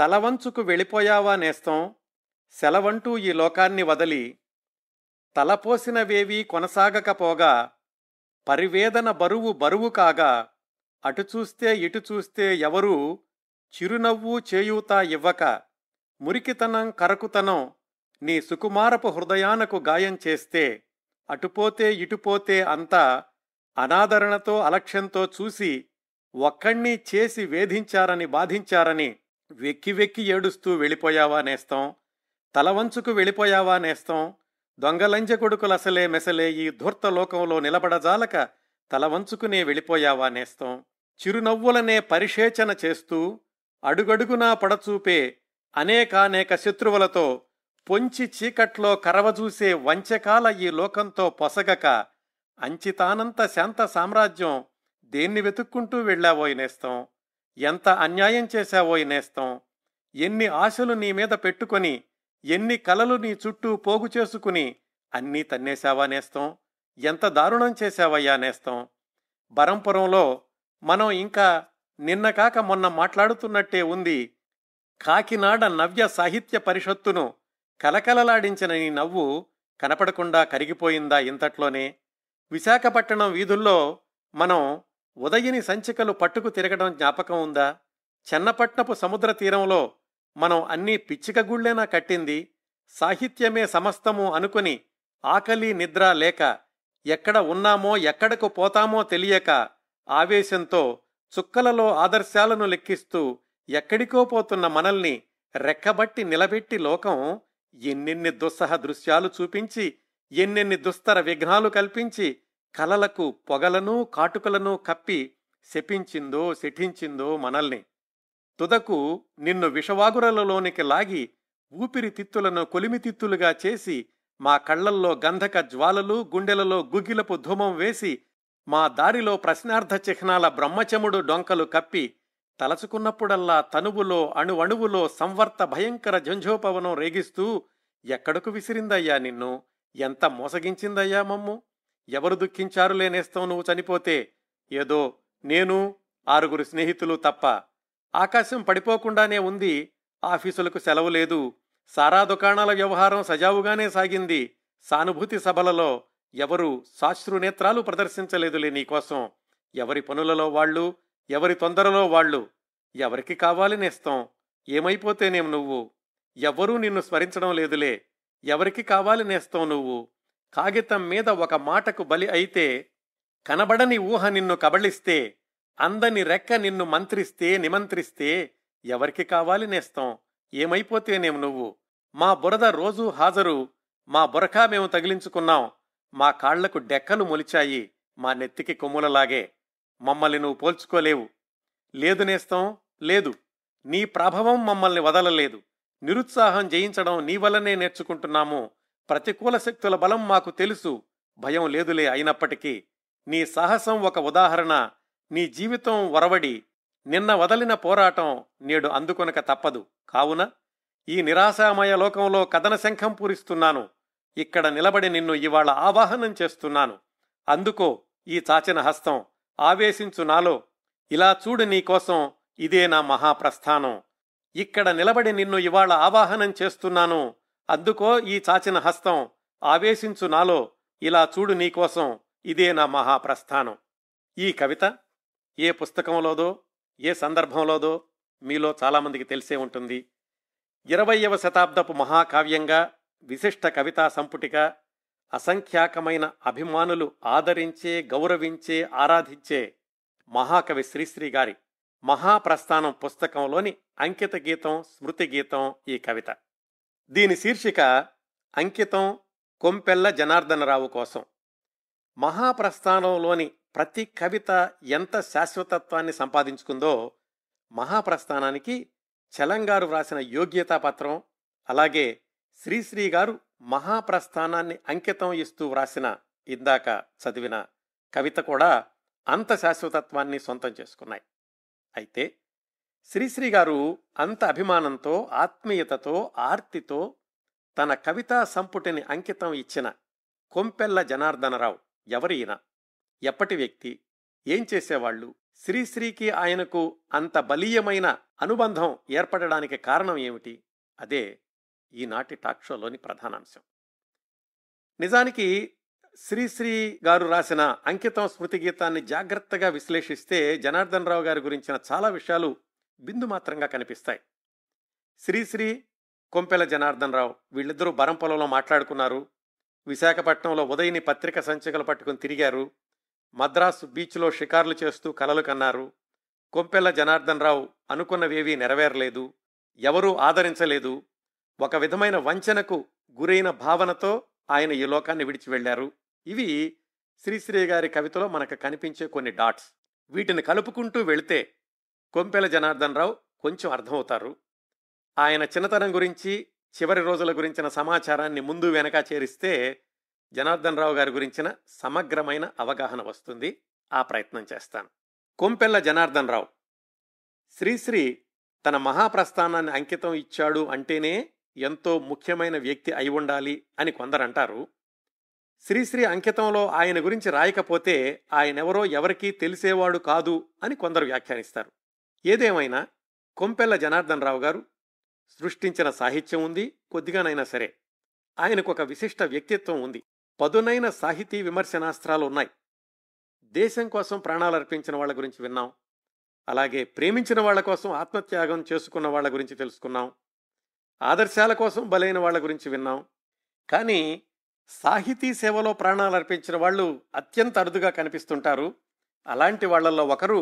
తలవంచుకు వెళ్ళిపోయావా నేస్తం సెలవంటూ ఈ లోకాన్ని వదలి తలపోసినవేవీ కొనసాగకపోగా పరివేదన బరువు బరువు కాగా అటు చూస్తే ఇటు చూస్తే ఎవరూ చిరునవ్వు చేయూత ఇవ్వక మురికితనం కరకుతనం నీ సుకుమారపు హృదయానకు గాయం చేస్తే అటుపోతే ఇటుపోతే అంతా అనాదరణతో అలక్ష్యంతో చూసి ఒక్కణ్ణి చేసి వేధించారని బాధించారని వెక్కి వెక్కి ఏడుస్తూ వెళ్ళిపోయావా నేస్తం తలవంచుకు వెళ్ళిపోయావా నేస్తం దొంగలంజ కొడుకులసలే మెసలే ఈ ధూర్త లోకంలో నిలబడజాలక తలవంచుకునే వెళ్ళిపోయావా నేస్తం చిరునవ్వులనే పరిశేచన చేస్తూ అడుగడుగునా పడచూపే అనేకానేక శత్రువులతో పొంచి చీకట్లో కరవజూసే వంచకాల ఈ లోకంతో పొసగక అంచితానంత శాంత సామ్రాజ్యం దేన్ని వెతుక్కుంటూ వెళ్ళావోయ్ నేస్తం ఎంత అన్యాయం చేశావో నేస్తం ఎన్ని ఆశలు నీ మీద పెట్టుకొని ఎన్ని కలలు నీ చుట్టూ పోగు చేసుకుని అన్నీ తన్నేశావా నేస్తం ఎంత దారుణం చేశావయ్యా నేస్తం బరంపురంలో మనం ఇంకా నిన్న కాక మొన్న మాట్లాడుతున్నట్టే ఉంది కాకినాడ నవ్య సాహిత్య పరిషత్తును కలకలలాడించిన నీ నవ్వు కనపడకుండా కరిగిపోయిందా ఇంతట్లోనే విశాఖపట్టణం వీధుల్లో మనం ఉదయని సంచికలు పట్టుకు తిరగడం జ్ఞాపకం ఉందా చెన్నపట్నపు సముద్ర తీరంలో మనం అన్నీ గుళ్ళేనా కట్టింది సాహిత్యమే సమస్తము అనుకుని ఆకలి నిద్ర లేక ఎక్కడ ఉన్నామో ఎక్కడకు పోతామో తెలియక ఆవేశంతో చుక్కలలో ఆదర్శాలను లెక్కిస్తూ ఎక్కడికో పోతున్న మనల్ని రెక్కబట్టి నిలబెట్టి లోకం ఎన్నెన్ని దుస్సహ దృశ్యాలు చూపించి ఎన్నెన్ని దుస్తర విఘ్నాలు కల్పించి కలలకు పొగలను కాటుకలను కప్పి శపించిందో శఠించిందో మనల్ని తుదకు నిన్ను విషవాగురలలోనికి లాగి ఊపిరితిత్తులను కొలిమితిత్తులుగా చేసి మా కళ్లల్లో గంధక జ్వాలలు గుండెలలో గుగ్గిలపు ధూమం వేసి మా దారిలో ప్రశ్నార్థ చిహ్నాల బ్రహ్మచముడు డొంకలు కప్పి తలచుకున్నప్పుడల్లా తనువులో అణువణువులో సంవర్త భయంకర జంఝోపవనం రేగిస్తూ ఎక్కడకు విసిరిందయ్యా నిన్ను ఎంత మోసగించిందయ్యా మమ్ము ఎవరు దుఃఖించారు లేనేస్తాం నువ్వు చనిపోతే ఏదో నేను ఆరుగురు స్నేహితులు తప్ప ఆకాశం పడిపోకుండానే ఉంది ఆఫీసులకు సెలవు లేదు సారా దుకాణాల వ్యవహారం సజావుగానే సాగింది సానుభూతి సభలలో ఎవరు సాశ్రునేత్రాలు ప్రదర్శించలేదులే నీకోసం ఎవరి పనులలో వాళ్ళు ఎవరి తొందరలో వాళ్ళు ఎవరికి కావాలి నేస్తాం ఏమైపోతేనేం నువ్వు ఎవ్వరూ నిన్ను స్మరించడం లేదులే ఎవరికి కావాలి నేస్తం నువ్వు కాగితం మీద ఒక మాటకు బలి అయితే కనబడని ఊహ నిన్ను కబళిస్తే అందని రెక్క నిన్ను మంత్రిస్తే నిమంత్రిస్తే ఎవరికి కావాలి నేస్తాం ఏమైపోతేనేం నువ్వు మా బురద రోజూ హాజరు మా బురకా మేము తగిలించుకున్నాం మా కాళ్లకు డెక్కలు మొలిచాయి మా నెత్తికి కొమ్ములలాగే మమ్మల్ని నువ్వు పోల్చుకోలేవు లేదు నేస్తం లేదు నీ ప్రభావం మమ్మల్ని వదలలేదు నిరుత్సాహం జయించడం నీ వల్లనే నేర్చుకుంటున్నాము ప్రతికూల శక్తుల బలం మాకు తెలుసు భయం లేదులే అయినప్పటికీ నీ సాహసం ఒక ఉదాహరణ నీ జీవితం వరవడి నిన్న వదలిన పోరాటం నేడు అందుకొనక తప్పదు కావున ఈ నిరాశామయ లోకంలో కథన శంఖం పూరిస్తున్నాను ఇక్కడ నిలబడి నిన్ను ఇవాళ ఆవాహనం చేస్తున్నాను అందుకో ఈ చాచిన హస్తం ఆవేశించు నాలో ఇలా చూడు నీకోసం ఇదే నా మహాప్రస్థానం ఇక్కడ నిలబడి నిన్ను ఇవాళ ఆవాహనం చేస్తున్నాను అందుకో ఈ చాచిన హస్తం ఆవేశించు నాలో ఇలా చూడు నీకోసం ఇదే నా మహాప్రస్థానం ఈ కవిత ఏ పుస్తకంలోదో ఏ సందర్భంలోదో మీలో చాలామందికి తెలిసే ఉంటుంది ఇరవయవ శతాబ్దపు మహాకావ్యంగా విశిష్ట కవితా సంపుటిగా అసంఖ్యాకమైన అభిమానులు ఆదరించే గౌరవించే ఆరాధించే మహాకవి శ్రీశ్రీ గారి మహాప్రస్థానం పుస్తకంలోని అంకిత గీతం స్మృతి గీతం ఈ కవిత దీని శీర్షిక అంకితం కొంపెల్ల జనార్దనరావు కోసం మహాప్రస్థానంలోని ప్రతి కవిత ఎంత శాశ్వతత్వాన్ని సంపాదించుకుందో మహాప్రస్థానానికి చలంగారు వ్రాసిన యోగ్యతా పత్రం అలాగే శ్రీశ్రీ గారు మహాప్రస్థానాన్ని అంకితం ఇస్తూ వ్రాసిన ఇందాక చదివిన కవిత కూడా అంత శాశ్వతత్వాన్ని సొంతం చేసుకున్నాయి అయితే శ్రీశ్రీ గారు అంత అభిమానంతో ఆత్మీయతతో ఆర్తితో తన కవితా సంపుటిని అంకితం ఇచ్చిన కొంపెల్ల జనార్దనరావు ఎవరైనా ఎప్పటి వ్యక్తి ఏం చేసేవాళ్ళు శ్రీశ్రీకి ఆయనకు అంత బలీయమైన అనుబంధం ఏర్పడడానికి కారణం ఏమిటి అదే ఈనాటి టాక్ షోలోని ప్రధానాంశం నిజానికి శ్రీశ్రీ గారు రాసిన అంకితం స్మృతి గీతాన్ని జాగ్రత్తగా విశ్లేషిస్తే జనార్దన్ రావు గారి గురించిన చాలా విషయాలు బిందు మాత్రంగా కనిపిస్తాయి శ్రీశ్రీ కొంపెల జనార్దన్ రావు వీళ్ళిద్దరూ బరంపొలంలో మాట్లాడుకున్నారు విశాఖపట్నంలో ఉదయని పత్రిక సంచికలు పట్టుకుని తిరిగారు మద్రాసు బీచ్లో షికార్లు చేస్తూ కలలు కన్నారు కొంపెల్ల జనార్దన్ రావు అనుకున్నవేవీ నెరవేరలేదు ఎవరూ ఆదరించలేదు ఒక విధమైన వంచనకు గురైన భావనతో ఆయన ఈ లోకాన్ని విడిచి వెళ్లారు ఇవి శ్రీశ్రీ గారి కవితలో మనకు కనిపించే కొన్ని డాట్స్ వీటిని కలుపుకుంటూ వెళితే కొంపెల జనార్దన్ రావు కొంచెం అర్థమవుతారు ఆయన చిన్నతనం గురించి చివరి రోజుల గురించిన సమాచారాన్ని ముందు వెనక చేరిస్తే జనార్దన్ రావు గారి గురించిన సమగ్రమైన అవగాహన వస్తుంది ఆ ప్రయత్నం చేస్తాను కొంపెల్ల జనార్దన్ రావు శ్రీశ్రీ తన మహాప్రస్థానాన్ని అంకితం ఇచ్చాడు అంటేనే ఎంతో ముఖ్యమైన వ్యక్తి అయి ఉండాలి అని కొందరంటారు శ్రీశ్రీ అంకితంలో ఆయన గురించి రాయకపోతే ఆయనెవరో ఎవరికీ తెలిసేవాడు కాదు అని కొందరు వ్యాఖ్యానిస్తారు ఏదేమైనా కొంపెల్ల జనార్దన్ రావు గారు సృష్టించిన సాహిత్యం ఉంది కొద్దిగానైనా సరే ఆయనకు ఒక విశిష్ట వ్యక్తిత్వం ఉంది పదునైన సాహితీ విమర్శనాస్త్రాలు ఉన్నాయి దేశం కోసం ప్రాణాలు అర్పించిన వాళ్ళ గురించి విన్నాం అలాగే ప్రేమించిన వాళ్ళ కోసం ఆత్మత్యాగం చేసుకున్న వాళ్ళ గురించి తెలుసుకున్నాం ఆదర్శాల కోసం బలైన వాళ్ళ గురించి విన్నాం కానీ సాహితీ సేవలో ప్రాణాలు అర్పించిన వాళ్ళు అత్యంత అరుదుగా కనిపిస్తుంటారు అలాంటి వాళ్ళల్లో ఒకరు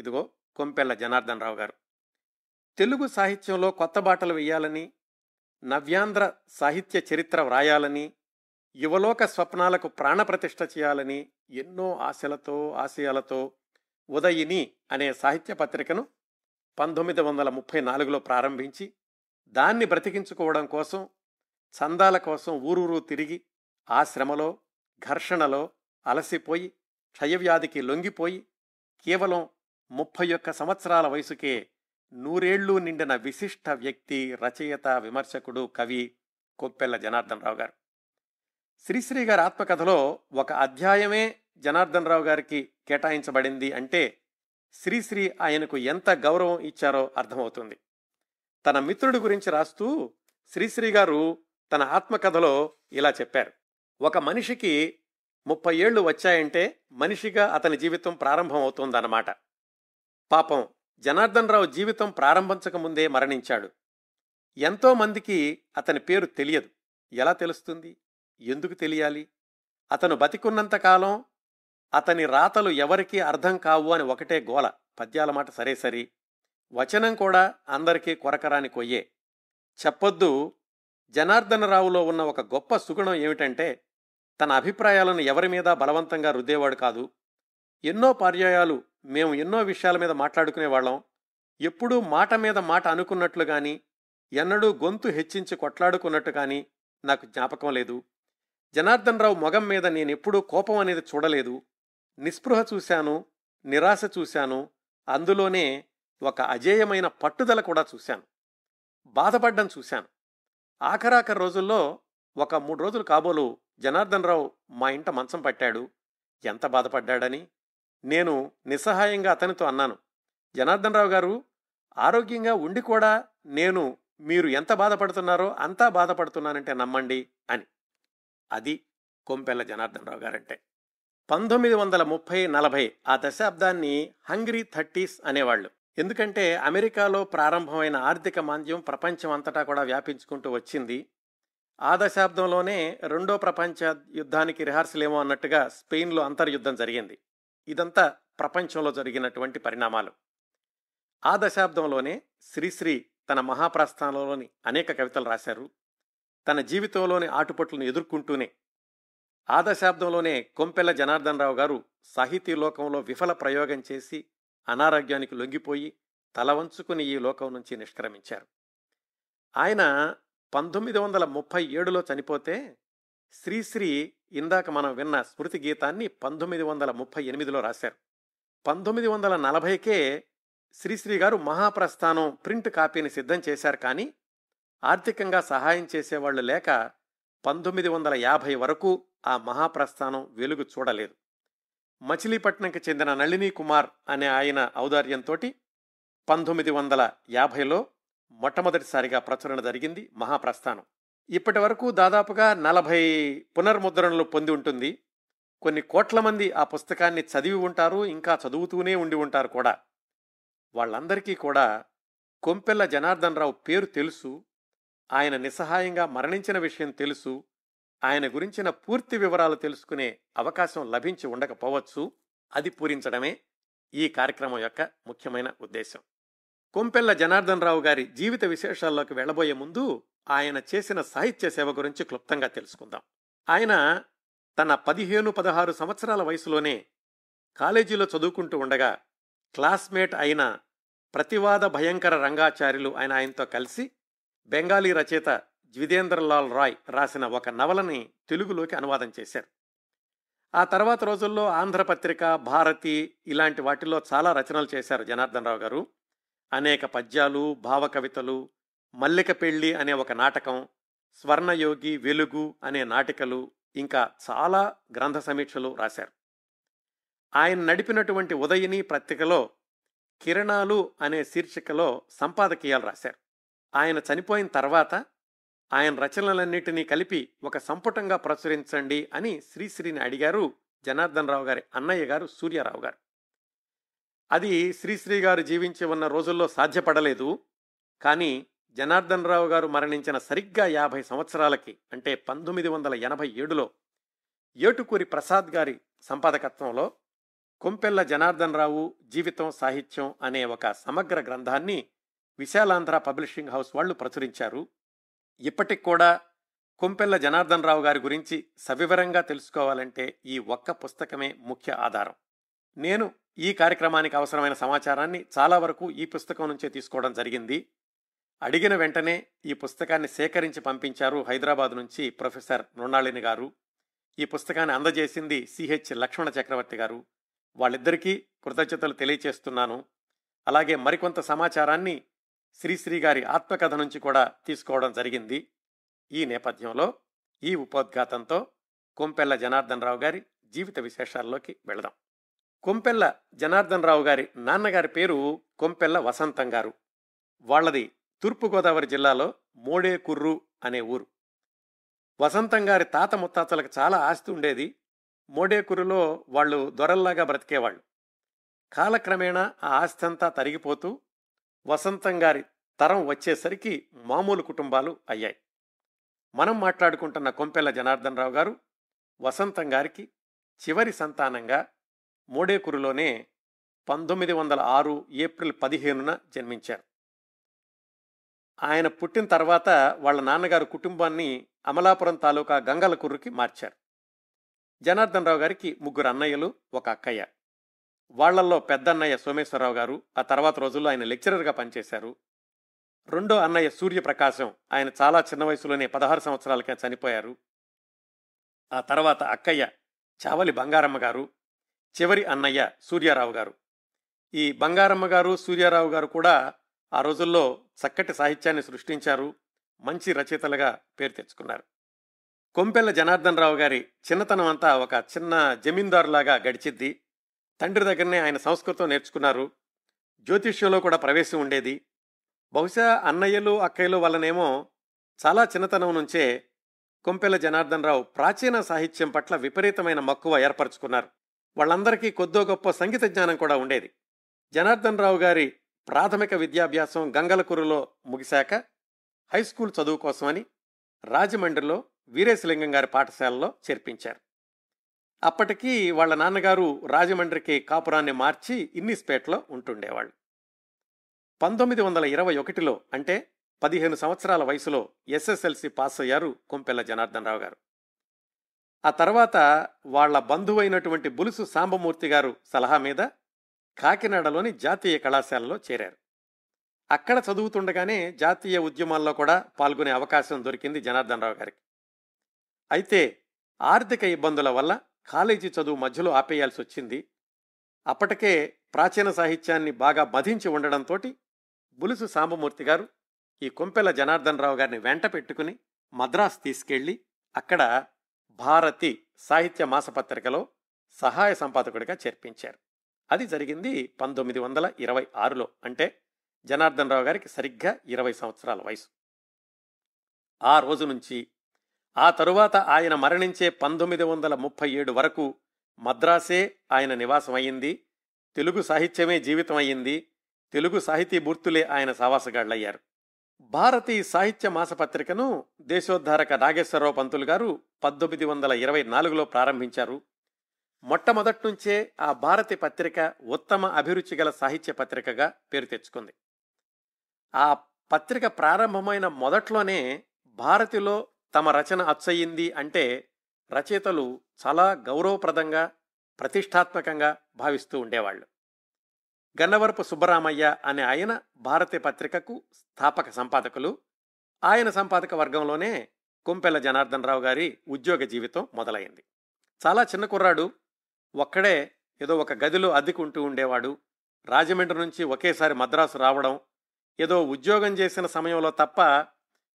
ఇదిగో కొంపెల్ల జనార్దన్ రావు గారు తెలుగు సాహిత్యంలో కొత్త బాటలు వేయాలని నవ్యాంధ్ర సాహిత్య చరిత్ర వ్రాయాలని యువలోక స్వప్నాలకు ప్రాణప్రతిష్ఠ చేయాలని ఎన్నో ఆశలతో ఆశయాలతో ఉదయిని అనే సాహిత్య పత్రికను పంతొమ్మిది వందల ముప్పై నాలుగులో ప్రారంభించి దాన్ని బ్రతికించుకోవడం కోసం చందాల కోసం ఊరూరు తిరిగి ఆ శ్రమలో ఘర్షణలో అలసిపోయి క్షయవ్యాధికి లొంగిపోయి కేవలం ముప్పై ఒక్క సంవత్సరాల వయసుకే నూరేళ్లు నిండిన విశిష్ట వ్యక్తి రచయిత విమర్శకుడు కవి కొప్పెల్ల జనార్దన్ రావు గారు శ్రీశ్రీ గారి ఆత్మకథలో ఒక అధ్యాయమే జనార్దన్ రావు గారికి కేటాయించబడింది అంటే శ్రీశ్రీ ఆయనకు ఎంత గౌరవం ఇచ్చారో అర్థమవుతుంది తన మిత్రుడి గురించి రాస్తూ శ్రీశ్రీ గారు తన ఆత్మకథలో ఇలా చెప్పారు ఒక మనిషికి ముప్పై ఏళ్ళు వచ్చాయంటే మనిషిగా అతని జీవితం ప్రారంభం పాపం జనార్దన్ రావు జీవితం ముందే మరణించాడు ఎంతోమందికి అతని పేరు తెలియదు ఎలా తెలుస్తుంది ఎందుకు తెలియాలి అతను బతికున్నంతకాలం అతని రాతలు ఎవరికీ అర్థం కావు అని ఒకటే గోల పద్యాల మాట సరే సరి వచనం కూడా అందరికీ కొరకరాని కొయ్యే చెప్పొద్దు జనార్దనరావులో ఉన్న ఒక గొప్ప సుగుణం ఏమిటంటే తన అభిప్రాయాలను ఎవరి మీద బలవంతంగా రుద్దేవాడు కాదు ఎన్నో పర్యాయాలు మేము ఎన్నో విషయాల మీద మాట్లాడుకునే వాళ్ళం ఎప్పుడూ మాట మీద మాట అనుకున్నట్లు కానీ ఎన్నడూ గొంతు హెచ్చించి కొట్లాడుకున్నట్టు కానీ నాకు జ్ఞాపకం లేదు జనార్దన్ రావు మొగం మీద నేనెప్పుడూ కోపం అనేది చూడలేదు నిస్పృహ చూశాను నిరాశ చూశాను అందులోనే ఒక అజేయమైన పట్టుదల కూడా చూశాను బాధపడ్డం చూశాను ఆఖరాఖరి రోజుల్లో ఒక మూడు రోజులు కాబోలు జనార్దన్ రావు మా ఇంట మంచం పట్టాడు ఎంత బాధపడ్డాడని నేను నిస్సహాయంగా అతనితో అన్నాను జనార్దనరావు గారు ఆరోగ్యంగా ఉండి కూడా నేను మీరు ఎంత బాధపడుతున్నారో అంతా బాధపడుతున్నానంటే నమ్మండి అని అది కొంపెల్ల జనార్దన్ రావు గారంటే పంతొమ్మిది వందల ముప్పై నలభై ఆ దశాబ్దాన్ని హంగ్రీ థర్టీస్ అనేవాళ్ళు ఎందుకంటే అమెరికాలో ప్రారంభమైన ఆర్థిక మాంద్యం ప్రపంచం అంతటా కూడా వ్యాపించుకుంటూ వచ్చింది ఆ దశాబ్దంలోనే రెండో ప్రపంచ యుద్ధానికి రిహార్సల్ ఏమో అన్నట్టుగా స్పెయిన్లో అంతర్యుద్ధం జరిగింది ఇదంతా ప్రపంచంలో జరిగినటువంటి పరిణామాలు ఆ దశాబ్దంలోనే శ్రీశ్రీ తన మహాప్రస్థానంలోని అనేక కవితలు రాశారు తన జీవితంలోని ఆటుపట్లను ఎదుర్కొంటూనే ఆ దశాబ్దంలోనే కొంపెల్ల జనార్దన్ రావు గారు సాహితీ లోకంలో విఫల ప్రయోగం చేసి అనారోగ్యానికి లొంగిపోయి తల వంచుకుని ఈ లోకం నుంచి నిష్క్రమించారు ఆయన పంతొమ్మిది వందల ముప్పై ఏడులో చనిపోతే శ్రీశ్రీ ఇందాక మనం విన్న స్మృతి గీతాన్ని పంతొమ్మిది వందల ముప్పై ఎనిమిదిలో రాశారు పంతొమ్మిది వందల నలభైకే శ్రీశ్రీ గారు మహాప్రస్థానం ప్రింట్ కాపీని సిద్ధం చేశారు కానీ ఆర్థికంగా సహాయం చేసేవాళ్ళు లేక పంతొమ్మిది వందల యాభై వరకు ఆ మహాప్రస్థానం వెలుగు చూడలేదు మచిలీపట్నంకి చెందిన నళిని కుమార్ అనే ఆయన ఔదార్యంతో పంతొమ్మిది వందల యాభైలో మొట్టమొదటిసారిగా ప్రచురణ జరిగింది మహాప్రస్థానం ఇప్పటి వరకు దాదాపుగా నలభై పునర్ముద్రణలు పొంది ఉంటుంది కొన్ని కోట్ల మంది ఆ పుస్తకాన్ని చదివి ఉంటారు ఇంకా చదువుతూనే ఉండి ఉంటారు కూడా వాళ్ళందరికీ కూడా కొంపెల్ల జనార్దన్ రావు పేరు తెలుసు ఆయన నిస్సహాయంగా మరణించిన విషయం తెలుసు ఆయన గురించిన పూర్తి వివరాలు తెలుసుకునే అవకాశం లభించి ఉండకపోవచ్చు అది పూరించడమే ఈ కార్యక్రమం యొక్క ముఖ్యమైన ఉద్దేశం కొంపెల్ల జనార్దన్ రావు గారి జీవిత విశేషాల్లోకి వెళ్లబోయే ముందు ఆయన చేసిన సాహిత్య సేవ గురించి క్లుప్తంగా తెలుసుకుందాం ఆయన తన పదిహేను పదహారు సంవత్సరాల వయసులోనే కాలేజీలో చదువుకుంటూ ఉండగా క్లాస్మేట్ అయిన ప్రతివాద భయంకర రంగాచార్యులు ఆయన ఆయనతో కలిసి బెంగాలీ రచయిత జ్విదేంద్రలాల్ రాయ్ రాసిన ఒక నవలని తెలుగులోకి అనువాదం చేశారు ఆ తర్వాత రోజుల్లో ఆంధ్రపత్రిక భారతి ఇలాంటి వాటిల్లో చాలా రచనలు చేశారు జనార్దన్ రావు గారు అనేక పద్యాలు భావకవితలు మల్లిక పెళ్లి అనే ఒక నాటకం స్వర్ణయోగి వెలుగు అనే నాటికలు ఇంకా చాలా గ్రంథ సమీక్షలు రాశారు ఆయన నడిపినటువంటి ఉదయని పత్రికలో కిరణాలు అనే శీర్షికలో సంపాదకీయాలు రాశారు ఆయన చనిపోయిన తర్వాత ఆయన రచనలన్నిటినీ కలిపి ఒక సంపుటంగా ప్రచురించండి అని శ్రీశ్రీని అడిగారు జనార్దన్ రావు గారి అన్నయ్య గారు సూర్యారావు గారు అది శ్రీశ్రీ గారు జీవించి ఉన్న రోజుల్లో సాధ్యపడలేదు కానీ జనార్దన్ రావు గారు మరణించిన సరిగ్గా యాభై సంవత్సరాలకి అంటే పంతొమ్మిది వందల ఎనభై ఏడులో ఏటుకూరి ప్రసాద్ గారి సంపాదకత్వంలో కొంపెల్ల జనార్దన్ రావు జీవితం సాహిత్యం అనే ఒక సమగ్ర గ్రంథాన్ని విశాలాంధ్ర పబ్లిషింగ్ హౌస్ వాళ్ళు ప్రచురించారు ఇప్పటికి కూడా కొంపెల్ల జనార్దన్ రావు గారి గురించి సవివరంగా తెలుసుకోవాలంటే ఈ ఒక్క పుస్తకమే ముఖ్య ఆధారం నేను ఈ కార్యక్రమానికి అవసరమైన సమాచారాన్ని చాలా వరకు ఈ పుస్తకం నుంచే తీసుకోవడం జరిగింది అడిగిన వెంటనే ఈ పుస్తకాన్ని సేకరించి పంపించారు హైదరాబాద్ నుంచి ప్రొఫెసర్ మృణాళిని గారు ఈ పుస్తకాన్ని అందజేసింది సిహెచ్ లక్ష్మణ చక్రవర్తి గారు వాళ్ళిద్దరికీ కృతజ్ఞతలు తెలియచేస్తున్నాను అలాగే మరికొంత సమాచారాన్ని శ్రీశ్రీ గారి ఆత్మకథ నుంచి కూడా తీసుకోవడం జరిగింది ఈ నేపథ్యంలో ఈ ఉపోద్ఘాతంతో కొంపెల్ల జనార్దన్ రావు గారి జీవిత విశేషాల్లోకి వెళదాం కొంపెల్ల జనార్దన్ రావు గారి నాన్నగారి పేరు కొంపెల్ల వసంతం గారు వాళ్ళది తూర్పుగోదావరి జిల్లాలో మోడేకుర్రు అనే ఊరు వసంతం గారి తాత ముత్తాతలకు చాలా ఆస్తి ఉండేది మోడేకురులో వాళ్ళు దొరల్లాగా బ్రతికేవాళ్ళు కాలక్రమేణా ఆ ఆస్తి అంతా తరిగిపోతూ వసంతం గారి తరం వచ్చేసరికి మామూలు కుటుంబాలు అయ్యాయి మనం మాట్లాడుకుంటున్న కొంపెల్ల జనార్దన్ రావు గారు వసంతం గారికి చివరి సంతానంగా మూడేకురులోనే పంతొమ్మిది వందల ఆరు ఏప్రిల్ పదిహేనున జన్మించారు ఆయన పుట్టిన తర్వాత వాళ్ళ నాన్నగారు కుటుంబాన్ని అమలాపురం తాలూకా గంగలకుర్రుకి మార్చారు జనార్దన్ రావు గారికి ముగ్గురు అన్నయ్యలు ఒక అక్కయ్య వాళ్లల్లో పెద్దన్నయ్య సోమేశ్వరరావు గారు ఆ తర్వాత రోజుల్లో ఆయన లెక్చరర్గా పనిచేశారు రెండో అన్నయ్య సూర్యప్రకాశం ఆయన చాలా చిన్న వయసులోనే పదహారు సంవత్సరాలకే చనిపోయారు ఆ తర్వాత అక్కయ్య చావలి బంగారమ్మ గారు చివరి అన్నయ్య సూర్యారావు గారు ఈ బంగారమ్మ గారు సూర్యారావు గారు కూడా ఆ రోజుల్లో చక్కటి సాహిత్యాన్ని సృష్టించారు మంచి రచయితలుగా పేరు తెచ్చుకున్నారు కొంపెల్ల జనార్దన్ రావు గారి చిన్నతనం అంతా ఒక చిన్న జమీందారులాగా గడిచిద్ది తండ్రి దగ్గరనే ఆయన సంస్కృతం నేర్చుకున్నారు జ్యోతిష్యంలో కూడా ప్రవేశం ఉండేది బహుశా అన్నయ్యలు అక్కయ్యలు వల్లనేమో చాలా చిన్నతనం నుంచే కొంపెల్ల జనార్దన్ రావు ప్రాచీన సాహిత్యం పట్ల విపరీతమైన మక్కువ ఏర్పరచుకున్నారు వాళ్ళందరికీ కొద్దో గొప్ప సంగీత జ్ఞానం కూడా ఉండేది జనార్దన్ రావు గారి ప్రాథమిక విద్యాభ్యాసం గంగలకూరులో ముగిశాక హై స్కూల్ చదువు కోసమని రాజమండ్రిలో వీరేశలింగం గారి పాఠశాలలో చేర్పించారు అప్పటికి వాళ్ళ నాన్నగారు రాజమండ్రికి కాపురాన్ని మార్చి ఇన్నిస్పేట్లో ఉంటుండేవాళ్ళు పంతొమ్మిది వందల ఇరవై ఒకటిలో అంటే పదిహేను సంవత్సరాల వయసులో ఎస్ఎస్ఎల్సి పాస్ అయ్యారు కొంపెల్ల జనార్దన్ రావు గారు ఆ తర్వాత వాళ్ల బంధువైనటువంటి బులుసు సాంబమూర్తి గారు సలహా మీద కాకినాడలోని జాతీయ కళాశాలలో చేరారు అక్కడ చదువుతుండగానే జాతీయ ఉద్యమాల్లో కూడా పాల్గొనే అవకాశం దొరికింది జనార్దన్ రావు గారికి అయితే ఆర్థిక ఇబ్బందుల వల్ల కాలేజీ చదువు మధ్యలో ఆపేయాల్సి వచ్చింది అప్పటికే ప్రాచీన సాహిత్యాన్ని బాగా బధించి ఉండడంతో బులుసు సాంబమూర్తి గారు ఈ కొంపెల జనార్దన్ రావు గారిని వెంట పెట్టుకుని మద్రాసు తీసుకెళ్లి అక్కడ భారతి సాహిత్య మాసపత్రికలో సహాయ సంపాదకుడిగా చేర్పించారు అది జరిగింది పంతొమ్మిది వందల ఇరవై ఆరులో అంటే జనార్దన్ రావు గారికి సరిగ్గా ఇరవై సంవత్సరాల వయసు ఆ రోజు నుంచి ఆ తరువాత ఆయన మరణించే పంతొమ్మిది వందల ముప్పై ఏడు వరకు మద్రాసే ఆయన నివాసం అయ్యింది తెలుగు సాహిత్యమే జీవితం అయ్యింది తెలుగు సాహితీ మూర్తులే ఆయన సావాసగాళ్ళయ్యారు భారతీయ సాహిత్య మాసపత్రికను దేశోద్ధారక నాగేశ్వరరావు పంతులు గారు పద్దొమ్మిది వందల ఇరవై నాలుగులో ప్రారంభించారు మొట్టమొదటి నుంచే ఆ భారతి పత్రిక ఉత్తమ అభిరుచి గల సాహిత్య పత్రికగా పేరు తెచ్చుకుంది ఆ పత్రిక ప్రారంభమైన మొదట్లోనే భారతిలో తమ రచన అచ్చయింది అంటే రచయితలు చాలా గౌరవప్రదంగా ప్రతిష్టాత్మకంగా భావిస్తూ ఉండేవాళ్ళు గన్నవరపు సుబ్బరామయ్య అనే ఆయన భారతీయ పత్రికకు స్థాపక సంపాదకులు ఆయన సంపాదక వర్గంలోనే కుంపెల్ల జనార్దన్ రావు గారి ఉద్యోగ జీవితం మొదలైంది చాలా చిన్న కుర్రాడు ఒక్కడే ఏదో ఒక గదిలో అద్దెకుంటూ ఉండేవాడు రాజమండ్రి నుంచి ఒకేసారి మద్రాసు రావడం ఏదో ఉద్యోగం చేసిన సమయంలో తప్ప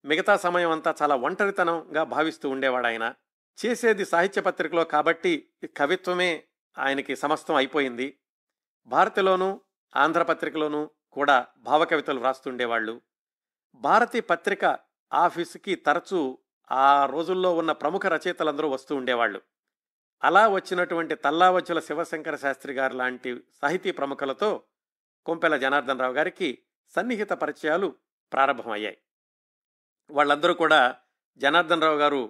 మిగతా సమయం అంతా చాలా ఒంటరితనంగా భావిస్తూ ఉండేవాడు ఆయన చేసేది సాహిత్య పత్రికలో కాబట్టి కవిత్వమే ఆయనకి సమస్తం అయిపోయింది భారతిలోనూ ఆంధ్రపత్రికలోనూ కూడా భావకవితలు వ్రాస్తుండేవాళ్ళు భారతి పత్రిక ఆఫీసుకి తరచూ ఆ రోజుల్లో ఉన్న ప్రముఖ రచయితలందరూ వస్తూ ఉండేవాళ్ళు అలా వచ్చినటువంటి తల్లావచ్చుల శివశంకర శాస్త్రి గారు లాంటి సాహితీ ప్రముఖులతో కొంపెల జనార్దన్ రావు గారికి సన్నిహిత పరిచయాలు ప్రారంభమయ్యాయి వాళ్ళందరూ కూడా జనార్దన్ రావు గారు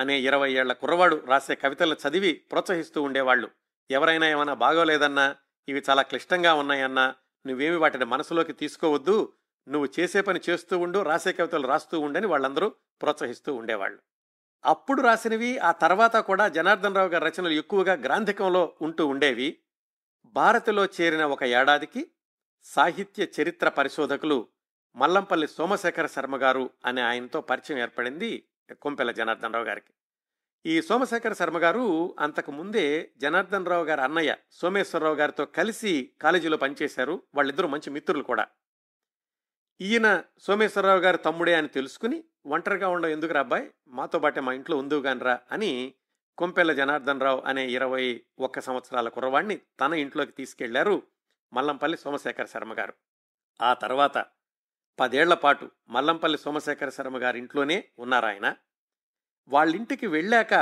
అనే ఇరవై ఏళ్ల కుర్రవాడు రాసే కవితలు చదివి ప్రోత్సహిస్తూ ఉండేవాళ్ళు ఎవరైనా ఏమైనా బాగోలేదన్నా ఇవి చాలా క్లిష్టంగా ఉన్నాయన్న నువ్వేమి వాటిని మనసులోకి తీసుకోవద్దు నువ్వు చేసే పని చేస్తూ ఉండు రాసే కవితలు రాస్తూ ఉండని వాళ్ళందరూ ప్రోత్సహిస్తూ ఉండేవాళ్ళు అప్పుడు రాసినవి ఆ తర్వాత కూడా జనార్దన్ రావు గారి రచనలు ఎక్కువగా గ్రాంధికంలో ఉంటూ ఉండేవి భారతిలో చేరిన ఒక ఏడాదికి సాహిత్య చరిత్ర పరిశోధకులు మల్లంపల్లి సోమశేఖర శర్మ గారు అనే ఆయనతో పరిచయం ఏర్పడింది కొంపెల జనార్దన్ రావు గారికి ఈ సోమశేఖర శర్మ గారు అంతకుముందే జనార్దన్ రావు గారి అన్నయ్య సోమేశ్వరరావు గారితో కలిసి కాలేజీలో పనిచేశారు వాళ్ళిద్దరూ మంచి మిత్రులు కూడా ఈయన సోమేశ్వరరావు గారి తమ్ముడే అని తెలుసుకుని ఒంటరిగా ఉండవు ఎందుకు అబ్బాయి మాతో పాటే మా ఇంట్లో ఉందిగానరా అని కొంపెల్ల జనార్దన్ రావు అనే ఇరవై ఒక్క సంవత్సరాల కుర్రవాణ్ణి తన ఇంట్లోకి తీసుకెళ్లారు మల్లంపల్లి సోమశేఖర శర్మ గారు ఆ తర్వాత పదేళ్ల పాటు మల్లంపల్లి సోమశేఖర శర్మ గారి ఇంట్లోనే ఉన్నారాయన వాళ్ళింటికి వెళ్ళాక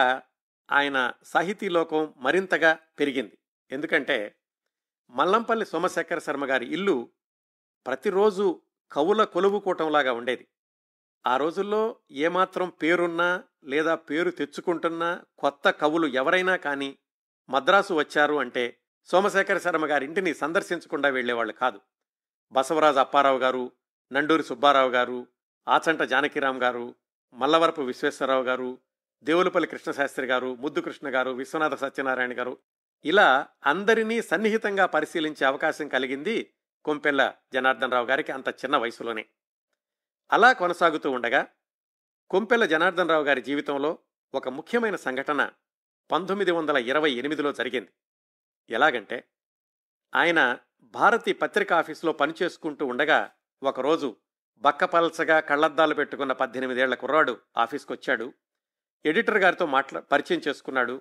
ఆయన సాహితీలోకం మరింతగా పెరిగింది ఎందుకంటే మల్లంపల్లి సోమశేఖర శర్మ గారి ఇల్లు ప్రతిరోజు కవుల కూటంలాగా ఉండేది ఆ రోజుల్లో ఏమాత్రం పేరున్నా లేదా పేరు తెచ్చుకుంటున్నా కొత్త కవులు ఎవరైనా కానీ మద్రాసు వచ్చారు అంటే సోమశేఖర శర్మ గారి ఇంటిని సందర్శించకుండా వెళ్లేవాళ్ళు కాదు బసవరాజు అప్పారావు గారు నండూరి సుబ్బారావు గారు ఆచంట జానకిరామ్ గారు మల్లవరపు విశ్వేశ్వరరావు గారు దేవులపల్లి కృష్ణశాస్త్రి గారు ముద్దు కృష్ణ గారు విశ్వనాథ సత్యనారాయణ గారు ఇలా అందరినీ సన్నిహితంగా పరిశీలించే అవకాశం కలిగింది కొంపెల్ల జనార్దన్ రావు గారికి అంత చిన్న వయసులోనే అలా కొనసాగుతూ ఉండగా కొంపెల్ల జనార్దన్ రావు గారి జీవితంలో ఒక ముఖ్యమైన సంఘటన పంతొమ్మిది వందల ఇరవై ఎనిమిదిలో జరిగింది ఎలాగంటే ఆయన భారతీ పత్రికా ఆఫీసులో పనిచేసుకుంటూ ఉండగా ఒకరోజు బక్కపలసగా కళ్ళద్దాలు పెట్టుకున్న పద్దెనిమిదేళ్ల కుర్రాడు ఆఫీస్కి వచ్చాడు ఎడిటర్ గారితో మాట్లా పరిచయం చేసుకున్నాడు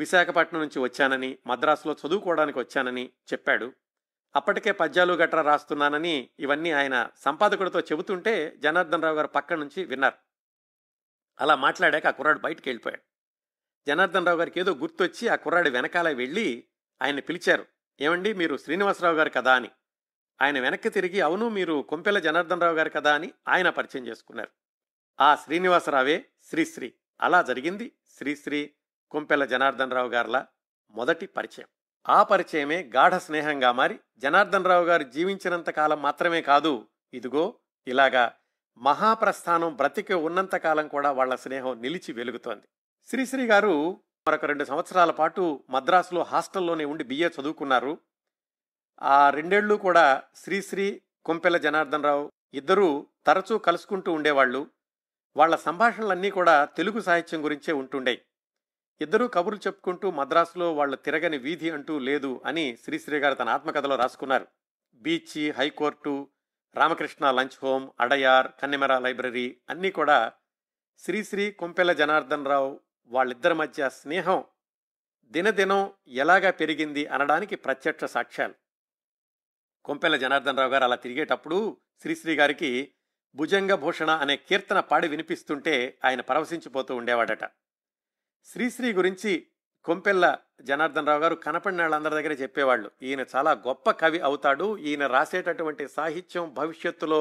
విశాఖపట్నం నుంచి వచ్చానని మద్రాసులో చదువుకోవడానికి వచ్చానని చెప్పాడు అప్పటికే పద్యాలు గట్రా రాస్తున్నానని ఇవన్నీ ఆయన సంపాదకుడితో చెబుతుంటే జనార్దన్ రావు గారు పక్క నుంచి విన్నారు అలా మాట్లాడాక ఆ కుర్రాడు బయటకు వెళ్ళిపోయాడు జనార్దన్ రావు గారికి ఏదో గుర్తొచ్చి ఆ కుర్రాడు వెనకాల వెళ్ళి ఆయన పిలిచారు ఏమండి మీరు శ్రీనివాసరావు గారు కదా అని ఆయన వెనక్కి తిరిగి అవును మీరు కొంపెల జనార్దన్ రావు గారు కదా అని ఆయన పరిచయం చేసుకున్నారు ఆ శ్రీనివాసరావే శ్రీశ్రీ అలా జరిగింది శ్రీశ్రీ కొంపెల జనార్దన్ రావు గారుల మొదటి పరిచయం ఆ పరిచయమే గాఢ స్నేహంగా మారి జనార్దన్ రావు గారు జీవించినంత కాలం మాత్రమే కాదు ఇదిగో ఇలాగా మహాప్రస్థానం బ్రతికి ఉన్నంతకాలం కూడా వాళ్ల స్నేహం నిలిచి వెలుగుతోంది శ్రీశ్రీ గారు మరొక రెండు సంవత్సరాల పాటు మద్రాసులో హాస్టల్లోనే ఉండి బిఏ చదువుకున్నారు ఆ రెండేళ్లు కూడా శ్రీశ్రీ కొంపెల జనార్దన్ రావు ఇద్దరూ తరచూ కలుసుకుంటూ ఉండేవాళ్ళు వాళ్ల సంభాషణలన్నీ కూడా తెలుగు సాహిత్యం గురించే ఉంటుండే ఇద్దరూ కబుర్లు చెప్పుకుంటూ మద్రాసులో వాళ్ళు తిరగని వీధి అంటూ లేదు అని శ్రీశ్రీ గారు తన ఆత్మకథలో రాసుకున్నారు beach high court Ramakrishna lunch home Adyar Connemara library అన్నీ కూడా శ్రీశ్రీ కొంపెల జనార్దన్ రావు వాళ్ళిద్దరి మధ్య స్నేహం దినదినం ఎలాగా పెరిగింది అనడానికి ప్రత్యక్ష సాక్ష్యాలు కొంపెల్ల జనార్దన్ రావు గారు అలా తిరిగేటప్పుడు శ్రీశ్రీ గారికి భుజంగ భూషణ అనే కీర్తన పాడి వినిపిస్తుంటే ఆయన పరవశించిపోతూ ఉండేవాడట శ్రీశ్రీ గురించి కొంపెల్ల జనార్దన్ రావు గారు కనపడిన వాళ్ళందరి దగ్గర చెప్పేవాళ్ళు ఈయన చాలా గొప్ప కవి అవుతాడు ఈయన రాసేటటువంటి సాహిత్యం భవిష్యత్తులో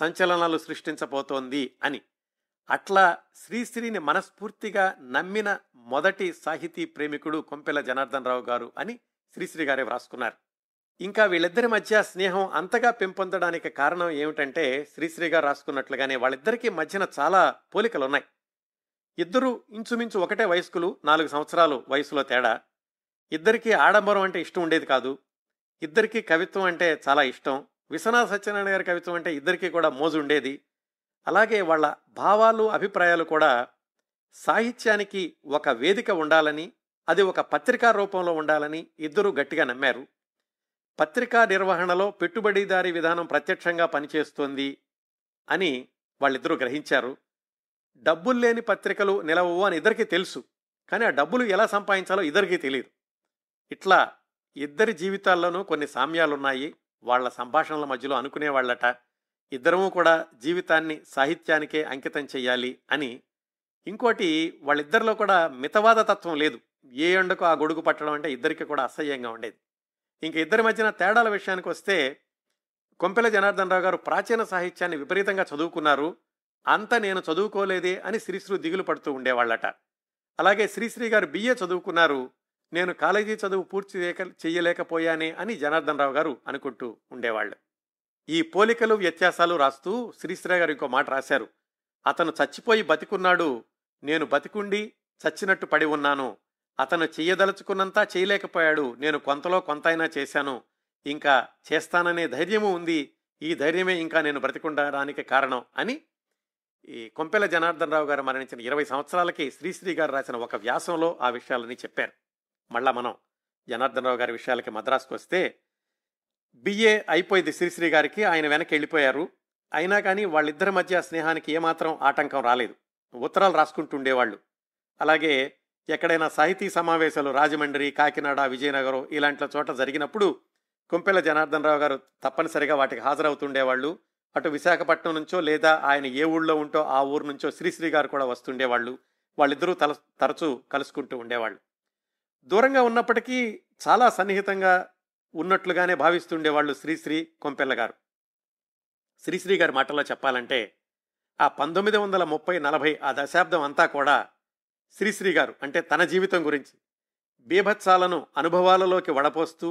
సంచలనాలు సృష్టించబోతోంది అని అట్లా శ్రీశ్రీని మనస్ఫూర్తిగా నమ్మిన మొదటి సాహితీ ప్రేమికుడు కొంపెల్ల జనార్దన్ రావు గారు అని శ్రీశ్రీ గారే వ్రాసుకున్నారు ఇంకా వీళ్ళిద్దరి మధ్య స్నేహం అంతగా పెంపొందడానికి కారణం ఏమిటంటే శ్రీశ్రీ గారు రాసుకున్నట్లుగానే వాళ్ళిద్దరికీ మధ్యన చాలా పోలికలు ఉన్నాయి ఇద్దరు ఇంచుమించు ఒకటే వయస్కులు నాలుగు సంవత్సరాలు వయసులో తేడా ఇద్దరికీ ఆడంబరం అంటే ఇష్టం ఉండేది కాదు ఇద్దరికీ కవిత్వం అంటే చాలా ఇష్టం విశ్వనాథ సత్యనారాయణ గారి కవిత్వం అంటే ఇద్దరికీ కూడా మోజు ఉండేది అలాగే వాళ్ళ భావాలు అభిప్రాయాలు కూడా సాహిత్యానికి ఒక వేదిక ఉండాలని అది ఒక పత్రికా రూపంలో ఉండాలని ఇద్దరూ గట్టిగా నమ్మారు పత్రికా నిర్వహణలో పెట్టుబడిదారీ విధానం ప్రత్యక్షంగా పనిచేస్తోంది అని వాళ్ళిద్దరూ గ్రహించారు డబ్బులు లేని పత్రికలు నిలవవు అని ఇద్దరికీ తెలుసు కానీ ఆ డబ్బులు ఎలా సంపాదించాలో ఇద్దరికీ తెలియదు ఇట్లా ఇద్దరి జీవితాల్లోనూ కొన్ని సామ్యాలున్నాయి వాళ్ళ సంభాషణల మధ్యలో అనుకునేవాళ్ళట ఇద్దరము కూడా జీవితాన్ని సాహిత్యానికే అంకితం చేయాలి అని ఇంకోటి వాళ్ళిద్దరిలో కూడా మితవాద తత్వం లేదు ఏ ఎండకు ఆ గొడుగు పట్టడం అంటే ఇద్దరికి కూడా అసహ్యంగా ఉండేది ఇంక ఇద్దరి మధ్యన తేడాల విషయానికి వస్తే కొంపెల జనార్దన్ రావు గారు ప్రాచీన సాహిత్యాన్ని విపరీతంగా చదువుకున్నారు అంత నేను చదువుకోలేదే అని శ్రీశ్రీ దిగులు పడుతూ ఉండేవాళ్ళట అలాగే శ్రీశ్రీ గారు బిఏ చదువుకున్నారు నేను కాలేజీ చదువు పూర్తి చేయలేకపోయానే అని జనార్దన్ రావు గారు అనుకుంటూ ఉండేవాళ్ళు ఈ పోలికలు వ్యత్యాసాలు రాస్తూ శ్రీశ్రీ గారు ఇంకో మాట రాశారు అతను చచ్చిపోయి బతికున్నాడు నేను బతికుండి చచ్చినట్టు పడి ఉన్నాను అతను చెయ్యదలుచుకున్నంతా చేయలేకపోయాడు నేను కొంతలో కొంతైనా చేశాను ఇంకా చేస్తాననే ధైర్యము ఉంది ఈ ధైర్యమే ఇంకా నేను బ్రతికుండడానికి కారణం అని ఈ కొంపెల జనార్దన్ రావు గారు మరణించిన ఇరవై సంవత్సరాలకి శ్రీశ్రీ గారు రాసిన ఒక వ్యాసంలో ఆ విషయాలని చెప్పారు మళ్ళా మనం జనార్దన్ రావు గారి విషయాలకి మద్రాసుకు వస్తే బిఏ అయిపోయింది శ్రీశ్రీ గారికి ఆయన వెనక్కి వెళ్ళిపోయారు అయినా కానీ వాళ్ళిద్దరి మధ్య స్నేహానికి ఏమాత్రం ఆటంకం రాలేదు ఉత్తరాలు రాసుకుంటుండేవాళ్ళు అలాగే ఎక్కడైనా సాహితీ సమావేశాలు రాజమండ్రి కాకినాడ విజయనగరం ఇలాంటి చోట్ల జరిగినప్పుడు కుంపెల జనార్దన్ రావు గారు తప్పనిసరిగా వాటికి హాజరవుతుండేవాళ్ళు అటు విశాఖపట్నం నుంచో లేదా ఆయన ఏ ఊళ్ళో ఉంటో ఆ ఊరు నుంచో శ్రీశ్రీ గారు కూడా వస్తుండేవాళ్ళు వాళ్ళిద్దరూ తల తరచూ కలుసుకుంటూ ఉండేవాళ్ళు దూరంగా ఉన్నప్పటికీ చాలా సన్నిహితంగా ఉన్నట్లుగానే భావిస్తుండేవాళ్ళు శ్రీశ్రీ కొంపెల్ల గారు శ్రీశ్రీ గారి మాటల్లో చెప్పాలంటే ఆ పంతొమ్మిది వందల ముప్పై నలభై ఆ దశాబ్దం అంతా కూడా శ్రీశ్రీ గారు అంటే తన జీవితం గురించి బీభత్సాలను అనుభవాలలోకి వడపోస్తూ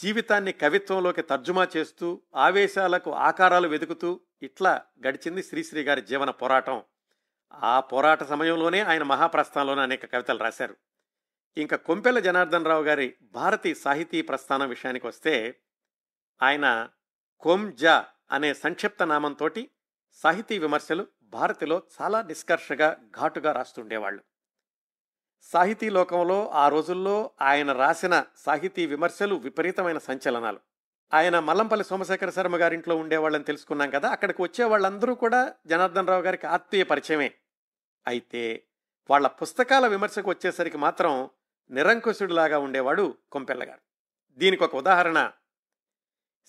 జీవితాన్ని కవిత్వంలోకి తర్జుమా చేస్తూ ఆవేశాలకు ఆకారాలు వెతుకుతూ ఇట్లా గడిచింది శ్రీశ్రీ గారి జీవన పోరాటం ఆ పోరాట సమయంలోనే ఆయన మహాప్రస్థానంలోనే అనేక కవితలు రాశారు ఇంకా కొంపెల జనార్దన్ రావు గారి భారతీ సాహితీ ప్రస్థానం విషయానికి వస్తే ఆయన కొమ్జా అనే సంక్షిప్త నామంతో సాహితీ విమర్శలు భారతిలో చాలా నిష్కర్షగా ఘాటుగా రాస్తుండేవాళ్ళు సాహితీ లోకంలో ఆ రోజుల్లో ఆయన రాసిన సాహితీ విమర్శలు విపరీతమైన సంచలనాలు ఆయన మల్లంపల్లి సోమశేఖర శర్మ గారింట్లో ఉండేవాళ్ళని తెలుసుకున్నాం కదా అక్కడికి వచ్చే వాళ్ళందరూ కూడా జనార్దన్ రావు గారికి ఆత్మీయ పరిచయమే అయితే వాళ్ళ పుస్తకాల విమర్శకు వచ్చేసరికి మాత్రం నిరంకుశుడిలాగా ఉండేవాడు కొంపెల్లగారు దీనికి ఒక ఉదాహరణ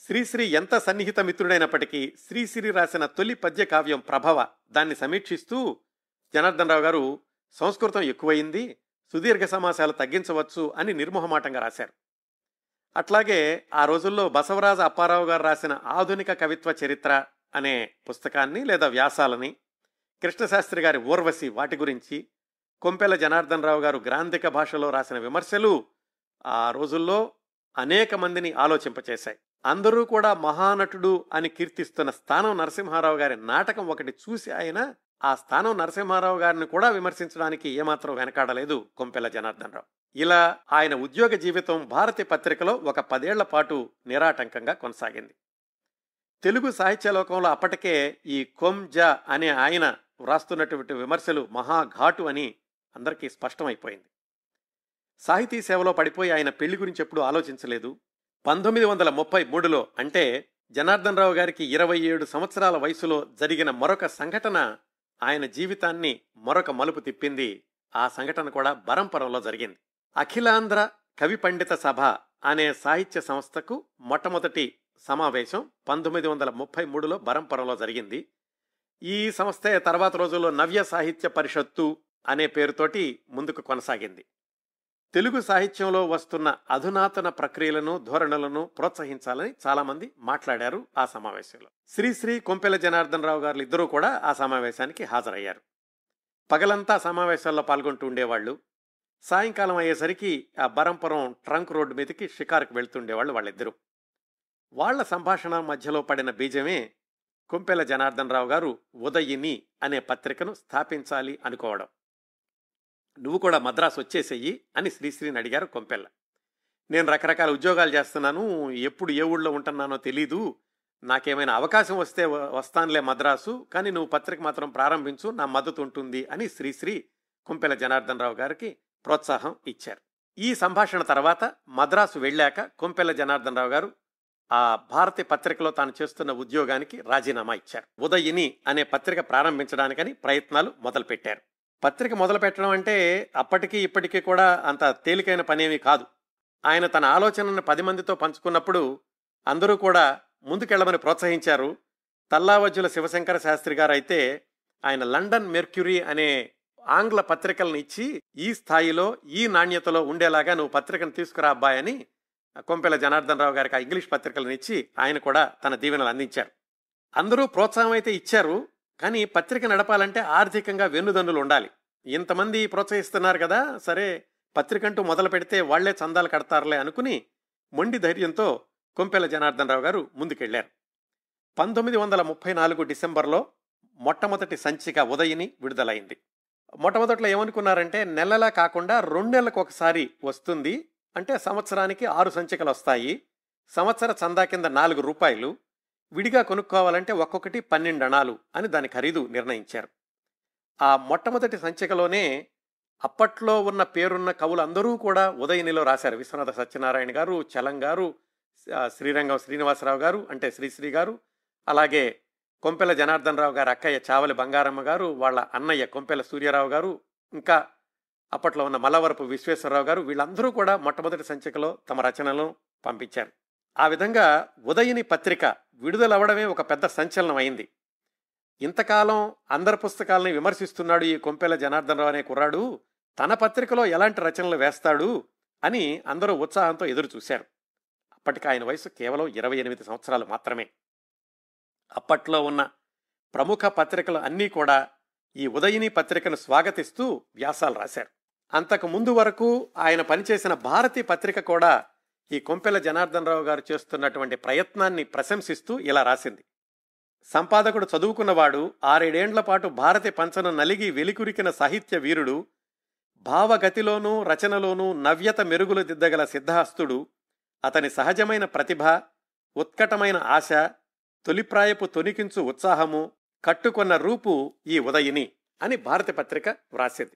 శ్రీశ్రీ ఎంత సన్నిహిత మిత్రుడైనప్పటికీ శ్రీశ్రీ రాసిన తొలి పద్య కావ్యం ప్రభవ దాన్ని సమీక్షిస్తూ జనార్దన్ రావు గారు సంస్కృతం ఎక్కువయింది సుదీర్ఘ సమాసాలు తగ్గించవచ్చు అని నిర్మోహమాటంగా రాశారు అట్లాగే ఆ రోజుల్లో బసవరాజ అప్పారావు గారు రాసిన ఆధునిక కవిత్వ చరిత్ర అనే పుస్తకాన్ని లేదా వ్యాసాలని కృష్ణశాస్త్రి గారి ఊర్వశి వాటి గురించి కొంపెల జనార్దన్ రావు గారు గ్రాంధిక భాషలో రాసిన విమర్శలు ఆ రోజుల్లో అనేక మందిని ఆలోచింపచేశాయి అందరూ కూడా మహానటుడు అని కీర్తిస్తున్న స్థానం నరసింహారావు గారి నాటకం ఒకటి చూసి ఆయన ఆ స్థానం నరసింహారావు గారిని కూడా విమర్శించడానికి ఏమాత్రం వెనకాడలేదు కొంపెల్ల జనార్దన్ రావు ఇలా ఆయన ఉద్యోగ జీవితం భారతి పత్రికలో ఒక పదేళ్ల పాటు నిరాటంకంగా కొనసాగింది తెలుగు సాహిత్య లోకంలో అప్పటికే ఈ కొంజా అనే ఆయన వ్రాస్తున్నటువంటి విమర్శలు మహాఘాటు అని అందరికీ స్పష్టమైపోయింది సాహితీ సేవలో పడిపోయి ఆయన పెళ్లి గురించి ఎప్పుడూ ఆలోచించలేదు పంతొమ్మిది వందల ముప్పై మూడులో అంటే జనార్దన్ రావు గారికి ఇరవై ఏడు సంవత్సరాల వయసులో జరిగిన మరొక సంఘటన ఆయన జీవితాన్ని మరొక మలుపు తిప్పింది ఆ సంఘటన కూడా బరంపరంలో జరిగింది అఖిలాంధ్ర కవి పండిత సభ అనే సాహిత్య సంస్థకు మొట్టమొదటి సమావేశం పంతొమ్మిది వందల ముప్పై మూడులో బరంపరంలో జరిగింది ఈ సంస్థ తర్వాత రోజుల్లో నవ్య సాహిత్య పరిషత్తు అనే పేరుతోటి ముందుకు కొనసాగింది తెలుగు సాహిత్యంలో వస్తున్న అధునాతన ప్రక్రియలను ధోరణులను ప్రోత్సహించాలని చాలామంది మాట్లాడారు ఆ సమావేశంలో శ్రీశ్రీ కొంపెల జనార్దన్ రావు గారు ఇద్దరూ కూడా ఆ సమావేశానికి హాజరయ్యారు పగలంతా సమావేశాల్లో పాల్గొంటూ ఉండేవాళ్ళు సాయంకాలం అయ్యేసరికి ఆ బరంపురం ట్రంక్ రోడ్డు మీదకి షికారుకు వెళ్తుండేవాళ్ళు వాళ్ళిద్దరూ వాళ్ల సంభాషణ మధ్యలో పడిన బీజమే కుంపెల జనార్దన్ రావు గారు ఉదయిని అనే పత్రికను స్థాపించాలి అనుకోవడం నువ్వు కూడా మద్రాసు వచ్చేసేయి అని శ్రీశ్రీని అడిగారు కొంపెల్ల నేను రకరకాల ఉద్యోగాలు చేస్తున్నాను ఎప్పుడు ఏ ఊళ్ళో ఉంటున్నానో తెలీదు నాకేమైనా అవకాశం వస్తే వస్తానులే మద్రాసు కానీ నువ్వు పత్రిక మాత్రం ప్రారంభించు నా మద్దతు ఉంటుంది అని శ్రీశ్రీ కుంపెల జనార్దన్ రావు గారికి ప్రోత్సాహం ఇచ్చారు ఈ సంభాషణ తర్వాత మద్రాసు వెళ్ళాక కొంపెల్ల జనార్దన్ రావు గారు ఆ భారతి పత్రికలో తాను చేస్తున్న ఉద్యోగానికి రాజీనామా ఇచ్చారు ఉదయిని అనే పత్రిక ప్రారంభించడానికని ప్రయత్నాలు మొదలుపెట్టారు పత్రిక మొదలు పెట్టడం అంటే అప్పటికీ ఇప్పటికీ కూడా అంత తేలికైన పనేమీ కాదు ఆయన తన ఆలోచనను పది మందితో పంచుకున్నప్పుడు అందరూ కూడా ముందుకెళ్లమని ప్రోత్సహించారు తల్లావజ్జుల శివశంకర శాస్త్రి గారైతే ఆయన లండన్ మెర్క్యూరీ అనే ఆంగ్ల పత్రికలను ఇచ్చి ఈ స్థాయిలో ఈ నాణ్యతలో ఉండేలాగా నువ్వు పత్రికను తీసుకురా అబ్బాయని కొంపెల జనార్దన్ రావు గారికి ఆ ఇంగ్లీష్ పత్రికలను ఇచ్చి ఆయన కూడా తన దీవెనలు అందించారు అందరూ ప్రోత్సాహం అయితే ఇచ్చారు కానీ పత్రిక నడపాలంటే ఆర్థికంగా వెన్నుదన్నులు ఉండాలి ఇంతమంది ప్రోత్సహిస్తున్నారు కదా సరే పత్రిక అంటూ మొదలు పెడితే వాళ్లే చందాలు కడతారులే అనుకుని మొండి ధైర్యంతో కొంపెల జనార్దన్ రావు గారు ముందుకెళ్లారు పంతొమ్మిది వందల ముప్పై నాలుగు డిసెంబర్లో మొట్టమొదటి సంచిక ఉదయని విడుదలైంది మొట్టమొదట్లో ఏమనుకున్నారంటే నెలలా కాకుండా రెండు నెలలకు ఒకసారి వస్తుంది అంటే సంవత్సరానికి ఆరు సంచికలు వస్తాయి సంవత్సర చందా కింద నాలుగు రూపాయలు విడిగా కొనుక్కోవాలంటే ఒక్కొక్కటి పన్నెండు అణాలు అని దాని ఖరీదు నిర్ణయించారు ఆ మొట్టమొదటి సంచికలోనే అప్పట్లో ఉన్న పేరున్న కవులందరూ కూడా ఉదయనిలో రాశారు విశ్వనాథ సత్యనారాయణ గారు చలం గారు శ్రీరంగం శ్రీనివాసరావు గారు అంటే శ్రీశ్రీ గారు అలాగే కొంపెల జనార్దన్ రావు గారు అక్కయ్య చావలి బంగారమ్మ గారు వాళ్ళ అన్నయ్య కొంపెల సూర్యారావు గారు ఇంకా అప్పట్లో ఉన్న మలవరపు విశ్వేశ్వరరావు గారు వీళ్ళందరూ కూడా మొట్టమొదటి సంచికలో తమ రచనలను పంపించారు ఆ విధంగా ఉదయని పత్రిక విడుదలవ్వడమే ఒక పెద్ద సంచలనం అయింది ఇంతకాలం అందరి పుస్తకాలని విమర్శిస్తున్నాడు ఈ కొంపెల జనార్దనరావు అనే కుర్రాడు తన పత్రికలో ఎలాంటి రచనలు వేస్తాడు అని అందరూ ఉత్సాహంతో ఎదురు చూశారు అప్పటికి ఆయన వయసు కేవలం ఇరవై ఎనిమిది సంవత్సరాలు మాత్రమే అప్పట్లో ఉన్న ప్రముఖ పత్రికలు అన్నీ కూడా ఈ ఉదయిని పత్రికను స్వాగతిస్తూ వ్యాసాలు రాశారు అంతకు ముందు వరకు ఆయన పనిచేసిన భారతి పత్రిక కూడా ఈ కొంపెల జనార్దన్ రావు గారు చేస్తున్నటువంటి ప్రయత్నాన్ని ప్రశంసిస్తూ ఇలా రాసింది సంపాదకుడు చదువుకున్నవాడు ఆరేడేండ్ల పాటు భారతి పంచన నలిగి వెలికురికిన సాహిత్య వీరుడు భావగతిలోనూ రచనలోనూ నవ్యత మెరుగులు దిద్దగల సిద్ధహస్తుడు అతని సహజమైన ప్రతిభ ఉత్కటమైన ఆశ తొలిప్రాయపు తొనికించు ఉత్సాహము కట్టుకొన్న రూపు ఈ ఉదయిని అని భారతి పత్రిక వ్రాసింది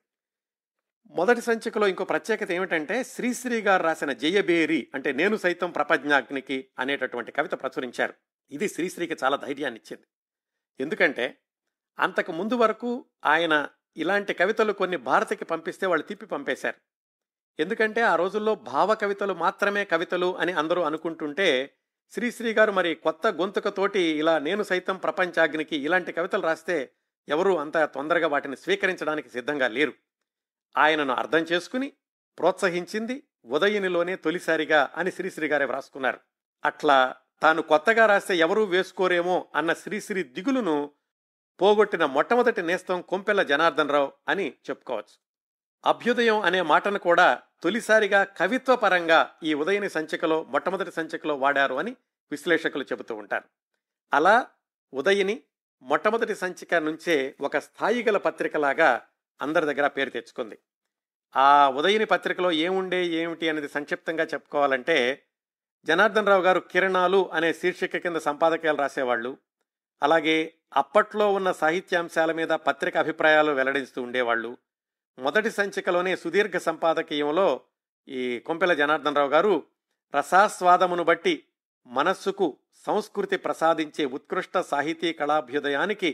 మొదటి సంచికలో ఇంకో ప్రత్యేకత ఏమిటంటే శ్రీశ్రీ గారు రాసిన జయబేరి అంటే నేను సైతం ప్రపంచాగ్నికి అనేటటువంటి కవిత ప్రచురించారు ఇది శ్రీశ్రీకి చాలా ధైర్యాన్ని ఇచ్చింది ఎందుకంటే అంతకు ముందు వరకు ఆయన ఇలాంటి కవితలు కొన్ని భారతికి పంపిస్తే వాళ్ళు తిప్పి పంపేశారు ఎందుకంటే ఆ రోజుల్లో భావ కవితలు మాత్రమే కవితలు అని అందరూ అనుకుంటుంటే శ్రీశ్రీ గారు మరి కొత్త గొంతుకతోటి ఇలా నేను సైతం ప్రపంచాగ్నికి ఇలాంటి కవితలు రాస్తే ఎవరూ అంత తొందరగా వాటిని స్వీకరించడానికి సిద్ధంగా లేరు ఆయనను అర్థం చేసుకుని ప్రోత్సహించింది ఉదయనిలోనే తొలిసారిగా అని శ్రీశ్రీ గారే వ్రాసుకున్నారు అట్లా తాను కొత్తగా రాస్తే ఎవరూ వేసుకోరేమో అన్న శ్రీశ్రీ దిగులును పోగొట్టిన మొట్టమొదటి నేస్తం కొంపెల్ల జనార్దన్ రావు అని చెప్పుకోవచ్చు అభ్యుదయం అనే మాటను కూడా తొలిసారిగా కవిత్వపరంగా ఈ ఉదయని సంచికలో మొట్టమొదటి సంచికలో వాడారు అని విశ్లేషకులు చెబుతూ ఉంటారు అలా ఉదయని మొట్టమొదటి సంచిక నుంచే ఒక స్థాయిగల పత్రికలాగా అందరి దగ్గర పేరు తెచ్చుకుంది ఆ ఉదయని పత్రికలో ఏముండే ఏమిటి అనేది సంక్షిప్తంగా చెప్పుకోవాలంటే జనార్దన్ రావు గారు కిరణాలు అనే శీర్షిక కింద సంపాదకీయాలు రాసేవాళ్ళు అలాగే అప్పట్లో ఉన్న సాహిత్యాంశాల మీద పత్రిక అభిప్రాయాలు వెల్లడిస్తూ ఉండేవాళ్ళు మొదటి సంచికలోనే సుదీర్ఘ సంపాదకీయంలో ఈ కొంపెల జనార్దన్ రావు గారు రసాస్వాదమును బట్టి మనస్సుకు సంస్కృతి ప్రసాదించే ఉత్కృష్ట సాహితీ కళాభ్యుదయానికి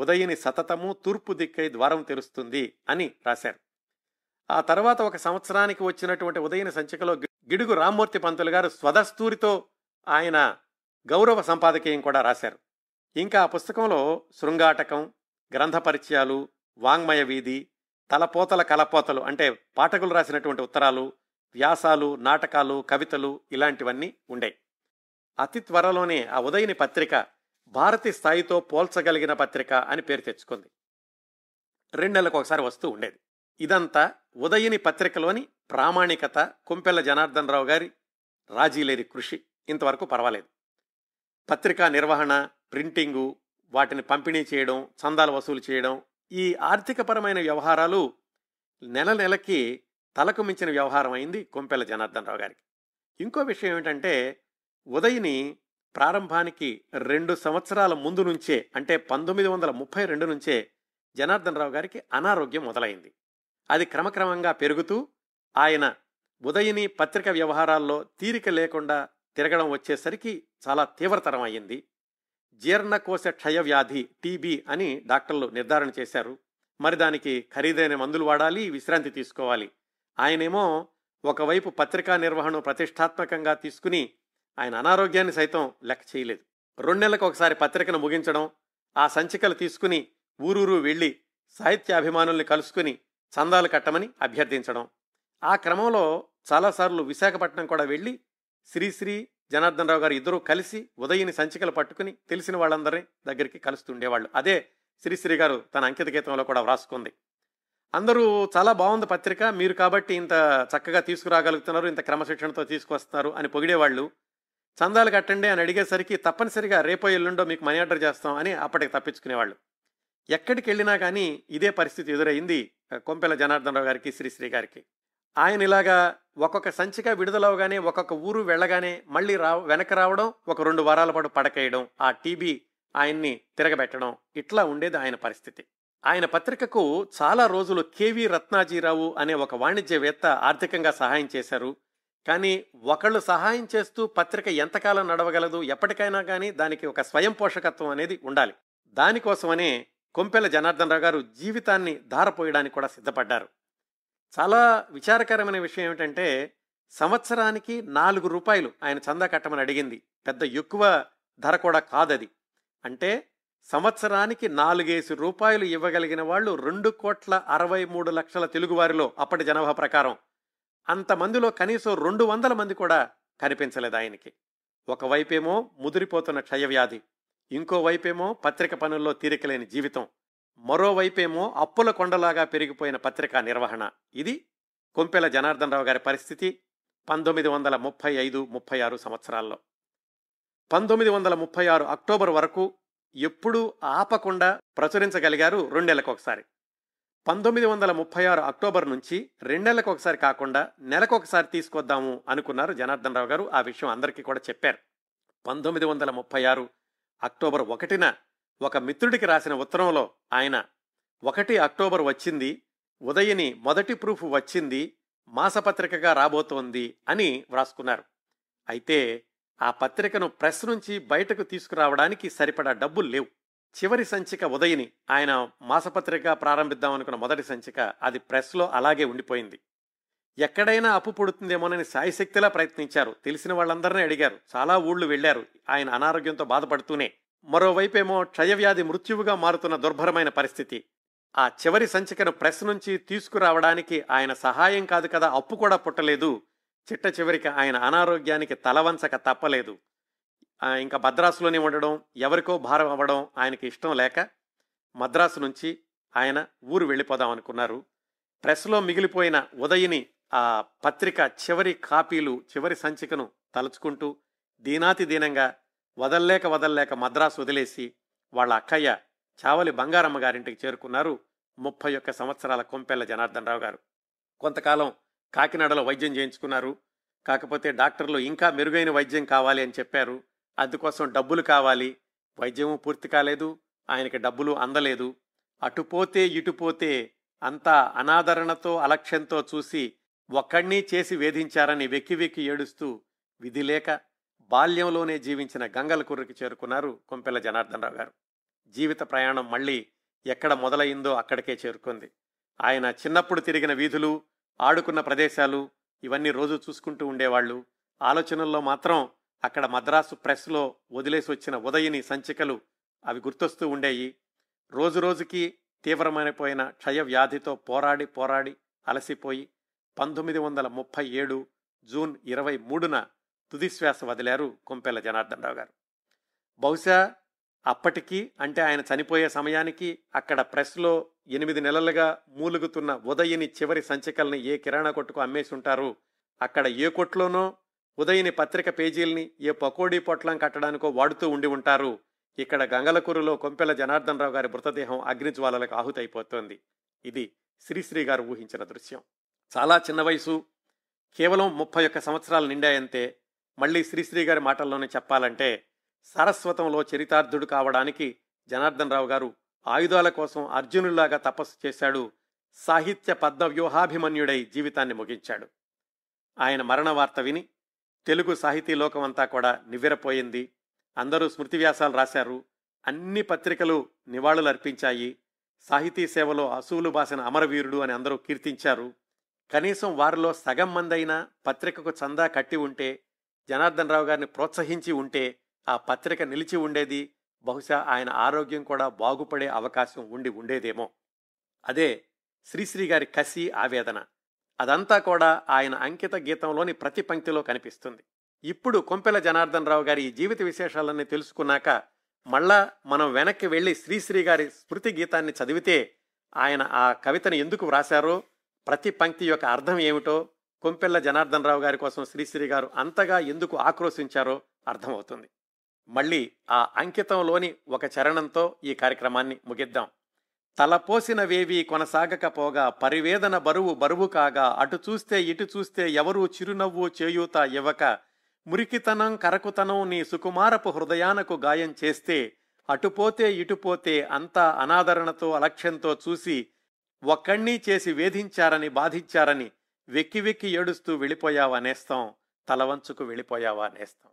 ఉదయని సతతము తూర్పు దిక్కై ద్వారం తెరుస్తుంది అని రాశారు ఆ తర్వాత ఒక సంవత్సరానికి వచ్చినటువంటి ఉదయని సంచికలో గిడుగు రామ్మూర్తి పంతులు గారు స్వదస్తూరితో ఆయన గౌరవ సంపాదకీయం కూడా రాశారు ఇంకా ఆ పుస్తకంలో శృంగాటకం గ్రంథపరిచయాలు వాంగ్మయ వీధి తలపోతల కలపోతలు అంటే పాఠకులు రాసినటువంటి ఉత్తరాలు వ్యాసాలు నాటకాలు కవితలు ఇలాంటివన్నీ ఉండే అతి త్వరలోనే ఆ ఉదయని పత్రిక భారతి స్థాయితో పోల్చగలిగిన పత్రిక అని పేరు తెచ్చుకుంది రెండు నెలలకు ఒకసారి వస్తూ ఉండేది ఇదంతా ఉదయని పత్రికలోని ప్రామాణికత కుంపెల్ల జనార్దన్ రావు గారి రాజీలేని కృషి ఇంతవరకు పర్వాలేదు పత్రికా నిర్వహణ ప్రింటింగు వాటిని పంపిణీ చేయడం చందాలు వసూలు చేయడం ఈ ఆర్థికపరమైన వ్యవహారాలు నెల నెలకి తలకు మించిన వ్యవహారం అయింది కొంపెల్ల జనార్దన్ రావు గారికి ఇంకో విషయం ఏమిటంటే ఉదయని ప్రారంభానికి రెండు సంవత్సరాల ముందు నుంచే అంటే పంతొమ్మిది వందల ముప్పై రెండు నుంచే జనార్దన్ రావు గారికి అనారోగ్యం మొదలైంది అది క్రమక్రమంగా పెరుగుతూ ఆయన ఉదయని పత్రిక వ్యవహారాల్లో తీరిక లేకుండా తిరగడం వచ్చేసరికి చాలా తీవ్రతరం అయ్యింది జీర్ణకోశ క్షయ వ్యాధి టీబీ అని డాక్టర్లు నిర్ధారణ చేశారు మరి దానికి ఖరీదైన మందులు వాడాలి విశ్రాంతి తీసుకోవాలి ఆయనేమో ఒకవైపు పత్రికా నిర్వహణ ప్రతిష్టాత్మకంగా తీసుకుని ఆయన అనారోగ్యాన్ని సైతం లెక్క చేయలేదు నెలలకు ఒకసారి పత్రికను ముగించడం ఆ సంచికలు తీసుకుని ఊరూరు వెళ్ళి సాహిత్యాభిమానుల్ని కలుసుకుని చందాలు కట్టమని అభ్యర్థించడం ఆ క్రమంలో చాలాసార్లు విశాఖపట్నం కూడా వెళ్ళి శ్రీశ్రీ జనార్దన్ రావు గారు ఇద్దరూ కలిసి ఉదయని సంచికలు పట్టుకుని తెలిసిన వాళ్ళందరినీ దగ్గరికి కలుస్తుండేవాళ్ళు అదే శ్రీశ్రీ గారు తన అంకిత గీతంలో కూడా వ్రాసుకుంది అందరూ చాలా బాగుంది పత్రిక మీరు కాబట్టి ఇంత చక్కగా తీసుకురాగలుగుతున్నారు ఇంత క్రమశిక్షణతో తీసుకొస్తున్నారు అని పొగిడేవాళ్ళు చందాలు కట్టండి అని అడిగేసరికి తప్పనిసరిగా రేపో ఎల్లుండో మీకు మనీ ఆర్డర్ చేస్తాం అని అప్పటికి తప్పించుకునేవాళ్ళు ఎక్కడికి వెళ్ళినా కానీ ఇదే పరిస్థితి ఎదురైంది కొంపెల జనార్దన్ రావు గారికి శ్రీశ్రీ గారికి ఆయన ఇలాగా ఒక్కొక్క సంచిక విడుదలవగానే ఒక్కొక్క ఊరు వెళ్ళగానే మళ్ళీ రా వెనక రావడం ఒక రెండు వారాల పాటు పడకేయడం ఆ టీబీ ఆయన్ని తిరగబెట్టడం ఇట్లా ఉండేది ఆయన పరిస్థితి ఆయన పత్రికకు చాలా రోజులు కేవీ రత్నాజీరావు అనే ఒక వాణిజ్యవేత్త ఆర్థికంగా సహాయం చేశారు కానీ ఒకళ్ళు సహాయం చేస్తూ పత్రిక ఎంతకాలం నడవగలదు ఎప్పటికైనా కానీ దానికి ఒక స్వయం పోషకత్వం అనేది ఉండాలి దానికోసమనే కొంపెల జనార్దన్ రావు గారు జీవితాన్ని ధారపోయడానికి కూడా సిద్ధపడ్డారు చాలా విచారకరమైన విషయం ఏమిటంటే సంవత్సరానికి నాలుగు రూపాయలు ఆయన చందా కట్టమని అడిగింది పెద్ద ఎక్కువ ధర కూడా కాదది అంటే సంవత్సరానికి నాలుగేసి రూపాయలు ఇవ్వగలిగిన వాళ్ళు రెండు కోట్ల అరవై మూడు లక్షల తెలుగువారిలో అప్పటి జనాభా ప్రకారం అంతమందిలో కనీసం రెండు వందల మంది కూడా కనిపించలేదు ఆయనకి ఒకవైపేమో ముదిరిపోతున్న క్షయవ్యాధి ఇంకోవైపేమో పత్రిక పనుల్లో తీరికలేని జీవితం మరోవైపేమో అప్పుల కొండలాగా పెరిగిపోయిన పత్రికా నిర్వహణ ఇది కొంపెల జనార్దన్ రావు గారి పరిస్థితి పంతొమ్మిది వందల ముప్పై ఐదు ముప్పై ఆరు సంవత్సరాల్లో పంతొమ్మిది వందల ముప్పై ఆరు అక్టోబర్ వరకు ఎప్పుడూ ఆపకుండా ప్రచురించగలిగారు ఒకసారి పంతొమ్మిది వందల ముప్పై ఆరు అక్టోబర్ నుంచి రెండేళ్లకు ఒకసారి కాకుండా నెలకు ఒకసారి తీసుకొద్దాము అనుకున్నారు జనార్దన్ రావు గారు ఆ విషయం అందరికీ కూడా చెప్పారు పంతొమ్మిది వందల ముప్పై ఆరు అక్టోబర్ ఒకటిన ఒక మిత్రుడికి రాసిన ఉత్తరంలో ఆయన ఒకటి అక్టోబర్ వచ్చింది ఉదయని మొదటి ప్రూఫ్ వచ్చింది మాసపత్రికగా రాబోతోంది అని వ్రాసుకున్నారు అయితే ఆ పత్రికను ప్రెస్ నుంచి బయటకు తీసుకురావడానికి సరిపడా డబ్బులు లేవు చివరి సంచిక ఉదయని ఆయన మాసపత్రిక ప్రారంభిద్దామనుకున్న మొదటి సంచిక అది ప్రెస్లో అలాగే ఉండిపోయింది ఎక్కడైనా అప్పు పుడుతుందేమోనని సాయిశక్తిలా ప్రయత్నించారు తెలిసిన వాళ్ళందరినీ అడిగారు చాలా ఊళ్ళు వెళ్లారు ఆయన అనారోగ్యంతో బాధపడుతూనే మరోవైపేమో క్షయవ్యాధి మృత్యువుగా మారుతున్న దుర్భరమైన పరిస్థితి ఆ చివరి సంచికను ప్రెస్ నుంచి తీసుకురావడానికి ఆయన సహాయం కాదు కదా అప్పు కూడా పుట్టలేదు చిట్ట చివరికి ఆయన అనారోగ్యానికి తలవంచక తప్పలేదు ఇంకా మద్రాసులోనే ఉండడం ఎవరికో భారం అవ్వడం ఆయనకి ఇష్టం లేక మద్రాసు నుంచి ఆయన ఊరు వెళ్ళిపోదాం అనుకున్నారు ప్రెస్లో మిగిలిపోయిన ఉదయని ఆ పత్రిక చివరి కాపీలు చివరి సంచికను తలుచుకుంటూ దీనాతి దీనంగా వదల్లేక వదల్లేక మద్రాసు వదిలేసి వాళ్ళ అక్కయ్య చావలి బంగారమ్మ గారింటికి చేరుకున్నారు ముప్పై ఒక్క సంవత్సరాల కొంపెల్ల జనార్దన్ రావు గారు కొంతకాలం కాకినాడలో వైద్యం చేయించుకున్నారు కాకపోతే డాక్టర్లు ఇంకా మెరుగైన వైద్యం కావాలి అని చెప్పారు అందుకోసం డబ్బులు కావాలి వైద్యము పూర్తి కాలేదు ఆయనకి డబ్బులు అందలేదు అటుపోతే ఇటుపోతే అంతా అనాదరణతో అలక్ష్యంతో చూసి ఒక్కడినీ చేసి వేధించారని వెక్కి వెక్కి ఏడుస్తూ విధి లేక బాల్యంలోనే జీవించిన గంగల కుర్రకి చేరుకున్నారు కొంపెల్ల జనార్దనరావు గారు జీవిత ప్రయాణం మళ్ళీ ఎక్కడ మొదలైందో అక్కడికే చేరుకుంది ఆయన చిన్నప్పుడు తిరిగిన వీధులు ఆడుకున్న ప్రదేశాలు ఇవన్నీ రోజు చూసుకుంటూ ఉండేవాళ్ళు ఆలోచనల్లో మాత్రం అక్కడ మద్రాసు ప్రెస్లో వదిలేసి వచ్చిన ఉదయని సంచికలు అవి గుర్తొస్తూ ఉండేవి రోజు రోజుకి తీవ్రమైనపోయిన క్షయ వ్యాధితో పోరాడి పోరాడి అలసిపోయి పంతొమ్మిది వందల ముప్పై ఏడు జూన్ ఇరవై మూడున తుదిశ్వాస వదిలారు కొంపెల్ల జనార్దన్ రావు గారు బహుశా అప్పటికి అంటే ఆయన చనిపోయే సమయానికి అక్కడ ప్రెస్లో ఎనిమిది నెలలుగా మూలుగుతున్న ఉదయని చివరి సంచికల్ని ఏ కిరాణా కొట్టుకు అమ్మేసి ఉంటారు అక్కడ ఏ కొట్లోనో ఉదయని పత్రిక పేజీల్ని ఏ పకోడీ పొట్లం కట్టడానికో వాడుతూ ఉండి ఉంటారు ఇక్కడ గంగలకూరులో కొంపెల జనార్దనరావు గారి మృతదేహం అగ్నిజ్వాలలకు ఆహుతైపోతోంది ఇది శ్రీశ్రీ గారు ఊహించిన దృశ్యం చాలా చిన్న వయసు కేవలం ముప్పై ఒక్క సంవత్సరాలు నిండాయంతే మళ్ళీ శ్రీశ్రీ గారి మాటల్లోనే చెప్పాలంటే సరస్వతంలో చరితార్థుడు కావడానికి జనార్దన్ రావు గారు ఆయుధాల కోసం అర్జునులాగా తపస్సు చేశాడు సాహిత్య పద్మ వ్యూహాభిమన్యుడై జీవితాన్ని ముగించాడు ఆయన మరణ వార్త విని తెలుగు సాహితీ లోకం అంతా కూడా నివ్వెరపోయింది అందరూ స్మృతి వ్యాసాలు రాశారు అన్ని పత్రికలు నివాళులు అర్పించాయి సాహితీ సేవలో అసూలు బాసిన అమరవీరుడు అని అందరూ కీర్తించారు కనీసం వారిలో సగం మందైనా పత్రికకు చందా కట్టి ఉంటే జనార్దన్ రావు గారిని ప్రోత్సహించి ఉంటే ఆ పత్రిక నిలిచి ఉండేది బహుశా ఆయన ఆరోగ్యం కూడా బాగుపడే అవకాశం ఉండి ఉండేదేమో అదే శ్రీశ్రీ గారి కసి ఆవేదన అదంతా కూడా ఆయన అంకిత గీతంలోని ప్రతి పంక్తిలో కనిపిస్తుంది ఇప్పుడు కొంపెల జనార్దన్ రావు గారి జీవిత విశేషాలన్నీ తెలుసుకున్నాక మళ్ళా మనం వెనక్కి వెళ్ళి శ్రీశ్రీ గారి స్మృతి గీతాన్ని చదివితే ఆయన ఆ కవితను ఎందుకు వ్రాశారో ప్రతి పంక్తి యొక్క అర్థం ఏమిటో కొంపెల్ల జనార్దన్ రావు గారి కోసం శ్రీశ్రీ గారు అంతగా ఎందుకు ఆక్రోశించారో అర్థమవుతుంది మళ్ళీ ఆ అంకితంలోని ఒక చరణంతో ఈ కార్యక్రమాన్ని ముగిద్దాం తలపోసినవేవీ కొనసాగకపోగా పరివేదన బరువు బరువు కాగా అటు చూస్తే ఇటు చూస్తే ఎవరూ చిరునవ్వు చేయూత ఇవ్వక మురికితనం కరకుతనం నీ సుకుమారపు హృదయానకు గాయం చేస్తే అటుపోతే ఇటుపోతే అంతా అనాదరణతో అలక్ష్యంతో చూసి ఒక్కణ్ణీ చేసి వేధించారని బాధించారని వెక్కి వెక్కి ఏడుస్తూ వెళ్ళిపోయావా నేస్తాం తలవంచుకు వెళ్ళిపోయావా నేస్తాం